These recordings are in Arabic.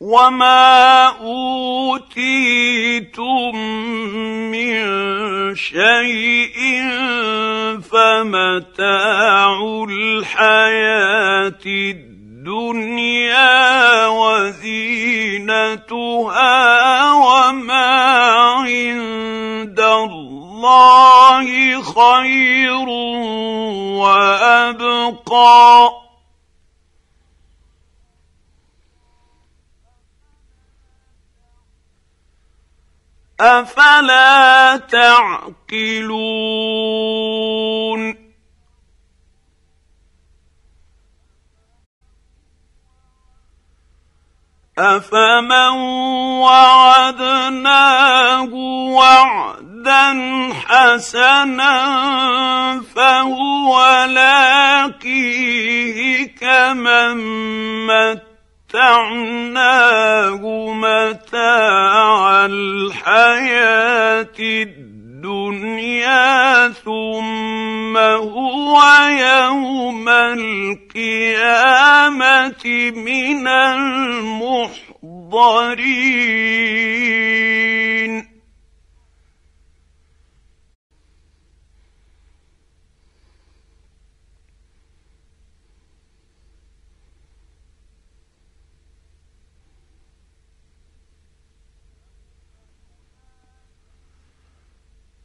وما اوتيتم من شيء فمتاع الحياه الدنيا وزينتها وما عند الله خير وابقى افلا تعقلون افمن وعدناه وعدا حسنا فهو لاقيه كمن مت متعناه متاع الحياة الدنيا ثم هو يوم القيامة من المحضرين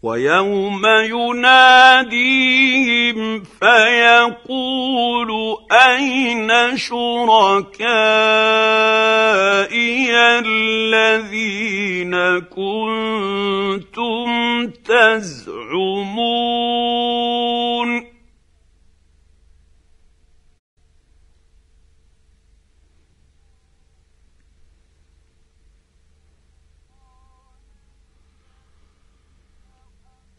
ويوم يناديهم فيقول اين شركائي الذين كنتم تزعمون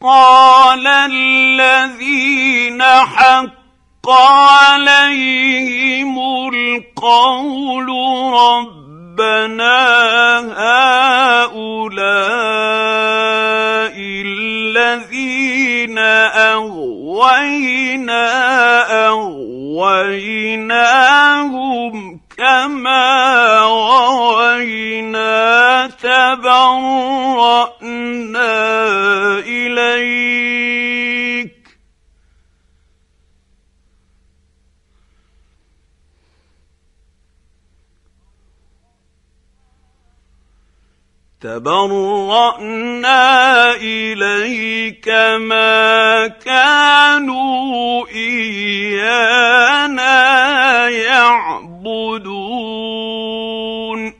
قال الذين حق عليهم القول ربنا هؤلاء الذين اغوينا اغويناهم كما غوينا تبرأ تبرانا اليك ما كانوا ايانا يعبدون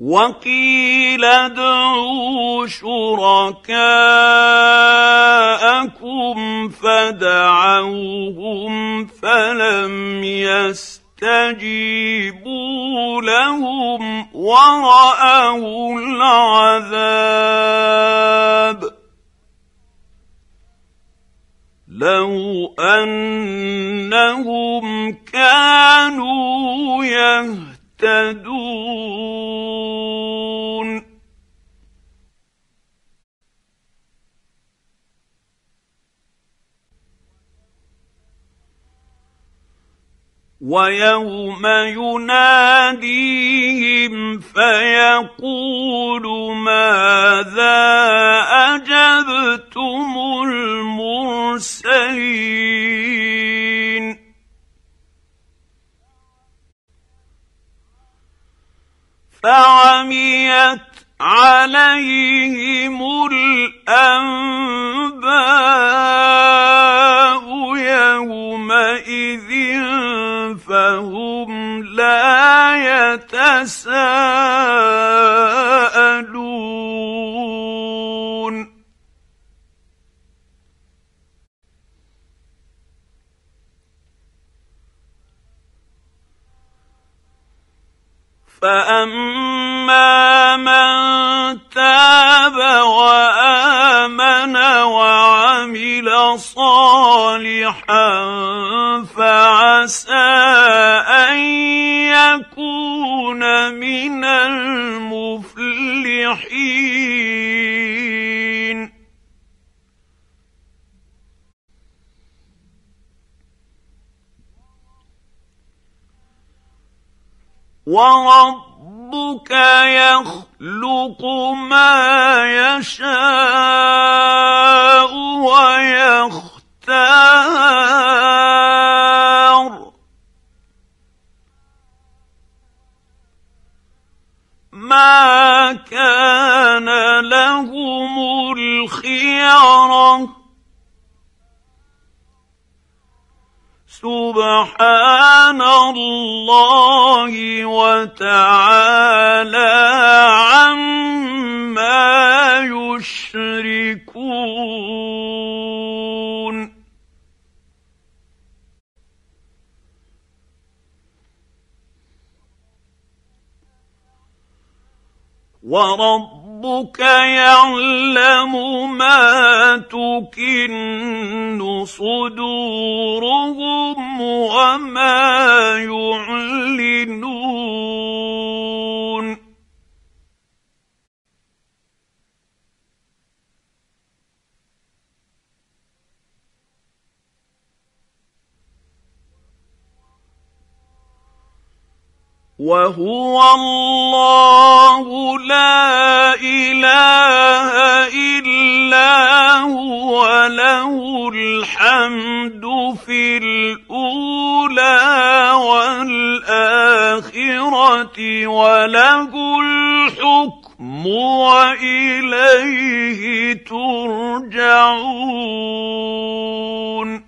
وقيل ادعوا شركاءكم فدعوهم فلم يستطيعوا فاستجيبوا لهم ورأوا العذاب لو أنهم كانوا يهتدون ويوم يناديهم فيقول ماذا اجبتم المرسلين فعميت عليهم الانباء يتساءلون فاما حين وربك يخلق ما يشاء ويختار ما كان لهم الخيره سبحان الله وتعالى وربك يعلم ما تكن صدورهم وما يعلنون وهو الله لا اله الا هو له الحمد في الاولى والاخره وله الحكم واليه ترجعون